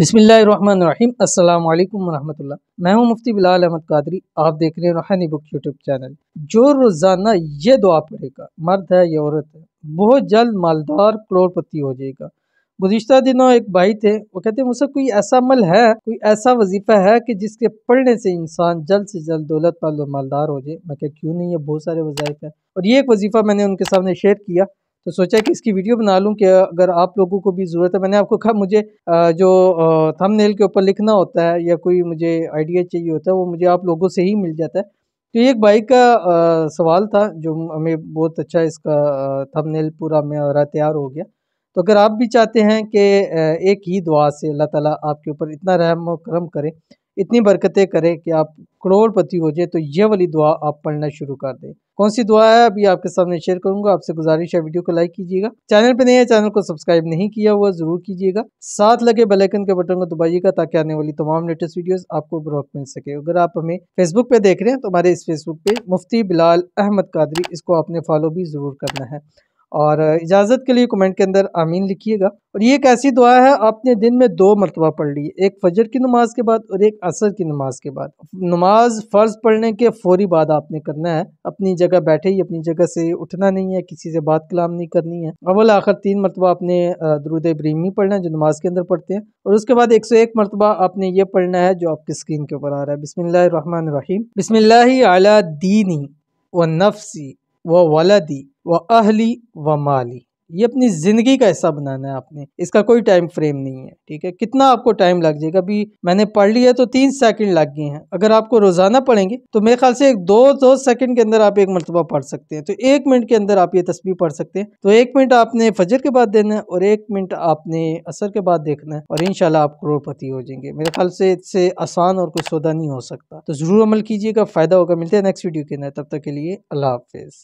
बिसमीम अल्लाम वरहमल्ला मैं हूं मुफ्ती बिलाल अहमद कादरी आप देख रहे हैं रूहानी बुक यूट्यूब चैनल जो रोज़ाना ये दुआ पढ़ेगा मर्द है या औरत है बहुत जल्द मालदार करोड़पति हो जाएगा गुज्त दिनों एक भाई थे वो कहते हैं मुझसे कोई ऐसा अमल है कोई ऐसा वजीफ़ा है कि जिसके पढ़ने से इंसान जल्द से जल्द दौलत पर मालदार हो जाए मैं क्यों नहीं है बहुत सारे वजायफ़ हैं और ये एक वजीफ़ा मैंने उनके सामने शेयर किया तो सोचा कि इसकी वीडियो बना लूँ कि अगर आप लोगों को भी ज़रूरत है मैंने आपको कहा मुझे जो थंबनेल के ऊपर लिखना होता है या कोई मुझे आइडिया चाहिए होता है वो मुझे आप लोगों से ही मिल जाता है तो ये एक बाइक का सवाल था जो हमें बहुत अच्छा इसका थंबनेल पूरा मेरा तैयार हो गया तो अगर आप भी चाहते हैं कि एक ही दुआ से अल्लाह ताला आपके ऊपर इतना रहम करम करें इतनी बरकतें करे कि आप करोड़पति हो जाए तो यह वाली दुआ आप पढ़ना शुरू कर दें कौन सी दुआ है अभी आपके सामने शेयर करूंगा आपसे गुजारिश है वीडियो को लाइक कीजिएगा चैनल पे नए है चैनल को सब्सक्राइब नहीं किया हुआ जरूर कीजिएगा साथ लगे बेल आइकन के बटन को दबाइएगा ताकि आने वाली तमाम लेटेस्ट वीडियो आपको ब्रॉक मिल सके अगर आप हमें फेसबुक पे देख रहे हैं तो हमारे इस फेसबुक पे मुफ्ती बिलाल अहमद कादरी इसको आपने फॉलो भी जरूर करना है और इजाज़त के लिए कमेंट के अंदर आमीन लिखिएगा और ये एक ऐसी दुआ है आपने दिन में दो मरतबा पढ़ ली एक फ़जर की नमाज़ के बाद और एक असर की नमाज़ के बाद नमाज फ़र्ज़ पढ़ने के फ़ौरी बाद आपने करना है अपनी जगह बैठे ही अपनी जगह से उठना नहीं है किसी से बात कलाम नहीं करनी है अवल आखिर तीन मरतबा आपने दरुद ब्रीमी पढ़ना है जो नमाज के अंदर पढ़ते हैं और उसके बाद एक सौ एक मरतबा आपने ये पढ़ना है जो आपकी स्क्रीन के ऊपर आ रहा है बिसमिल्लर रहीम बिसमिल्ल अला दीनी व नफसी व वलदी व अहली व माली ये अपनी ज़िंदगी का हिस्सा बनाना है आपने इसका कोई टाइम फ्रेम नहीं है ठीक है कितना आपको टाइम लग जाएगा अभी मैंने पढ़ लिया तो तीन सेकंड लग गए हैं अगर आपको रोज़ाना पढ़ेंगे तो मेरे ख्याल से एक दो दो सेकंड के अंदर आप एक मरतबा पढ़ सकते हैं तो एक मिनट के अंदर आप ये तस्वीर पढ़ सकते हैं तो एक मिनट आपने फजर के बाद देना है और एक मिनट आपने असर के बाद देखना है और इन आप करोड़पति हो जाएंगे मेरे ख्याल से इससे आसान और कुछ सौदा नहीं हो सकता तो ज़रूर अमल कीजिएगा फ़ायदा होगा मिलते हैं नेक्स्ट वीडियो के अंदर तब तक के लिए अल्लाह हाफिज़